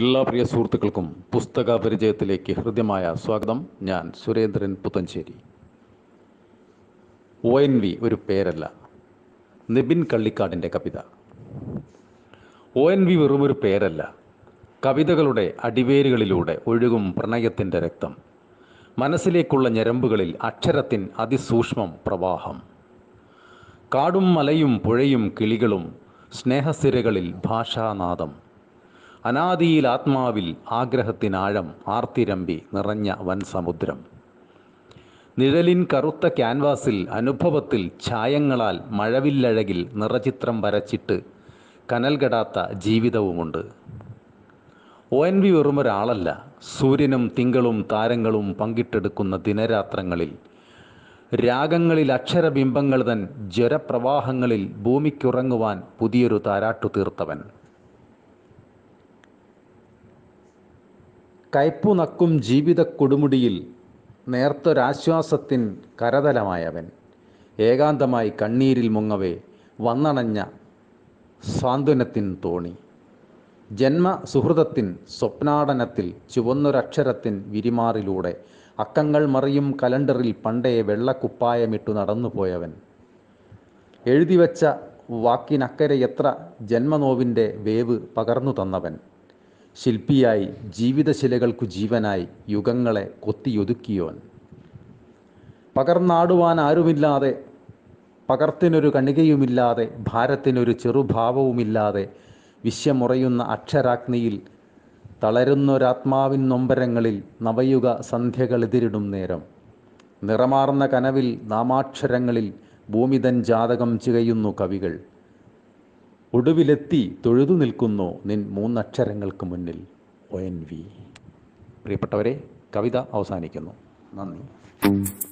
എല്ലാ പ്രിയ സുഹൃത്തുക്കൾക്കും പുസ്തക പരിചയത്തിലേക്ക് ഹൃദ്യമായ സ്വാഗതം ഞാൻ Surendran Puthencheri O N V ഒരു പേരല്ല നിബിൻ കള്ളിക്കാടിൻ്റെ കവിത ഒ എൻ വി വെറുമൊരു പേരല്ല കവിതകളുടെ അടിവേരുകളിലൂടെ ഒഴുകും പ്രണയത്തിൻ്റെ രക്തം മനസ്സിലേക്കുള്ള ഞരമ്പുകളിൽ അക്ഷരത്തിൻ അതിസൂക്ഷ്മം പ്രവാഹം കാടും മലയും പുഴയും കിളികളും സ്നേഹസിരകളിൽ ഭാഷാനാദം അനാദിയിൽ ആത്മാവിൽ ആഗ്രഹത്തിനാഴം ആർത്തിരമ്പി നിറഞ്ഞ വൻ സമുദ്രം നിഴലിൻ കറുത്ത ക്യാൻവാസിൽ അനുഭവത്തിൽ ഛായങ്ങളാൽ മഴവില്ലഴകിൽ നിറചിത്രം വരച്ചിട്ട് കനൽകടാത്ത ജീവിതവുമുണ്ട് ഒ എൻ വി വെറും ഒരാളല്ല സൂര്യനും തിങ്കളും താരങ്ങളും പങ്കിട്ടെടുക്കുന്ന ദിനരാത്രങ്ങളിൽ രാഗങ്ങളിൽ അക്ഷരബിംബങ്ങൾ തൻ ജ്വരപ്രവാഹങ്ങളിൽ ഭൂമിക്കുറങ്ങുവാൻ പുതിയൊരു താരാട്ടു തീർത്തവൻ കയ്പുനക്കും ജീവിത കൊടുമുടിയിൽ നേർത്തൊരാശ്വാസത്തിൻ കരതലമായവൻ ഏകാന്തമായി കണ്ണീരിൽ മുങ്ങവേ വന്നണഞ്ഞ സാന്ത്വനത്തിൻ തോണി ജന്മ സുഹൃതത്തിൻ സ്വപ്നാടനത്തിൽ ചുവന്നൊരക്ഷരത്തിൻ വിരിമാറിലൂടെ അക്കങ്ങൾ മറിയും കലണ്ടറിൽ പണ്ടേ വെള്ളക്കുപ്പായമിട്ടു നടന്നുപോയവൻ എഴുതിവെച്ച വാക്കിനക്കരെ എത്ര ജന്മനോവിൻ്റെ വേവ് പകർന്നു തന്നവൻ ശില്പിയായി ജീവിതശിലകൾക്കു ജീവനായി യുഗങ്ങളെ കൊത്തിയൊതുക്കിയോൻ പകർന്നാടുവാൻ ആരുമില്ലാതെ പകർത്തിനൊരു കണികയുമില്ലാതെ ഭാരത്തിനൊരു ചെറുഭാവവുമില്ലാതെ വിശ്വമുറയുന്ന അക്ഷരാഗ്നിയിൽ തളരുന്നൊരാത്മാവിൻ നൊമ്പരങ്ങളിൽ നവയുഗ സന്ധ്യകളെതിരിടും നേരം നിറമാർന്ന കനവിൽ നാമാക്ഷരങ്ങളിൽ ഭൂമിതൻ ജാതകം ചികയുന്നു കവികൾ ഒടുവിലെത്തി തൊഴുതു നിൽക്കുന്നു നിൻ മൂന്നക്ഷരങ്ങൾക്ക് മുന്നിൽ ഒ എൻ വി പ്രിയപ്പെട്ടവരെ കവിത അവസാനിക്കുന്നു നന്ദി